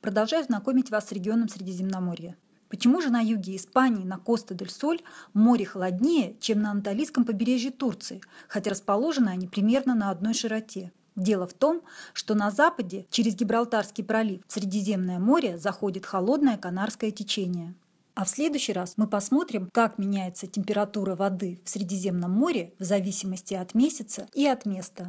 Продолжаю знакомить вас с регионом Средиземноморья. Почему же на юге Испании, на Коста-дель-Соль, море холоднее, чем на Анталийском побережье Турции, хотя расположены они примерно на одной широте? Дело в том, что на западе через Гибралтарский пролив в Средиземное море заходит холодное канарское течение. А в следующий раз мы посмотрим, как меняется температура воды в Средиземном море в зависимости от месяца и от места.